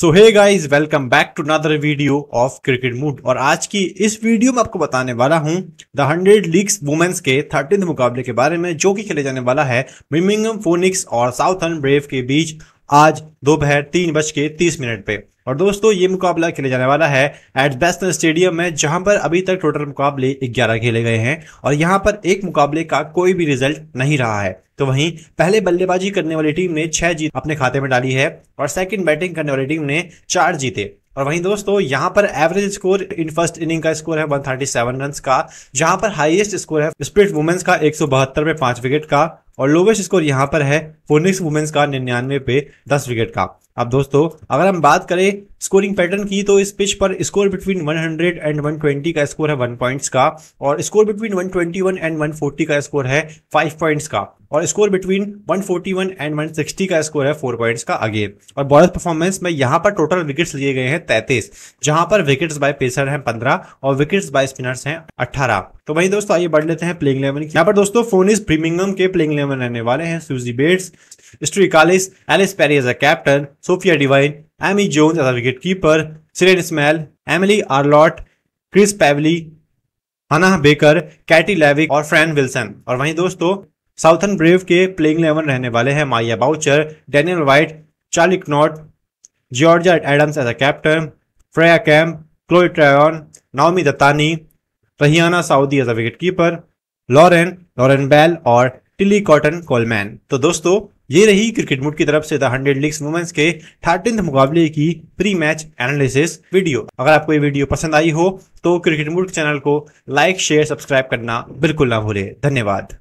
so hey guys welcome back to another video of cricket mood और आज की इस वीडियो में आपको बताने वाला हूं द हंड्रेड लीग्स वुमेन्स के थर्टीन मुकाबले के बारे में जो कि खेले जाने वाला है मिमिंगम फोनिक्स और साउथ ब्रेव के बीच आज दोपहर तीन बज के तीस मिनट पे और दोस्तों ये मुकाबला खेले जाने वाला है एट बेस्ट स्टेडियम में जहां पर अभी तक टोटल मुकाबले 11 खेले गए हैं और यहां पर एक मुकाबले का कोई भी रिजल्ट नहीं रहा है तो वहीं पहले बल्लेबाजी करने वाली टीम ने छह जीत अपने खाते में डाली है और सेकंड बैटिंग करने वाली टीम ने चार जीते और वहीं दोस्तों यहां पर average score in first inning का स्कोर है 137 रन्स का जहां पर हाईएस्ट स्कोर है स्प्लिट वुमेन्स का एक सौ में पांच विकेट का और लोवेस्ट स्कोर यहाँ पर है फोनिक्स वुमेन्स का निन्यानवे पे दस विकेट का अब दोस्तों अगर हम बात करें स्कोरिंग पैटर्न की तो इस पिच पर स्कोर बिटवीन 100 एंड 120 का स्कोर है वन पॉइंट्स का और स्कोर बिटवीन 121 एंड 140 का स्कोर है फाइव पॉइंट्स का और स्कोर बिटवीन 141 एंड 160 का स्कोर है फोर पॉइंट्स का अगेन और बॉलर परफॉर्मेंस में यहां पर टोटल विकेट्स लिए गए हैं 33 जहां पर विकेट्स बाय पेसर हैं 15 और विकेट्स बाय स्पिनर्स हैं 18 तो वही दोस्तों आइए बढ़ लेते हैं प्लेइंग इलेवन की यहाँ पर दोस्तों फोन इज के प्लेइंग इलेवन रहने वाले हैं सुजी बेट्स स्ट्रिकालिस Ellyse Perry as a captain Sophie Devine Amy Jones as a wicket keeper सिरेन स्मेल Emily Arlott Charis Pavely Hannah Baker Katie लेविक और फ्रैन विल्सन और वहीं दोस्तों साउथन ब्रेव के प्लेइंग इलेवन रहने वाले हैं Maia Bouchier Danielle Wyatt Charli Knott Georgia Adams as a captain Freya Kemp Chloe Tryon Naomi Dattani Rhianna Southby as a wicket keeper Lauren Lauren Bell और Tilly cotton Coleman तो दोस्तों ये रही cricket मुड की तरफ से द हंड्रेड लीग्स वुमेन्स के थर्टीन मुकाबले की प्री मैच एनालिसिस वीडियो अगर आपको ये वीडियो पसंद आई हो तो क्रिकेट मुड चैनल को लाइक शेयर सब्सक्राइब करना बिल्कुल ना भूले धन्यवाद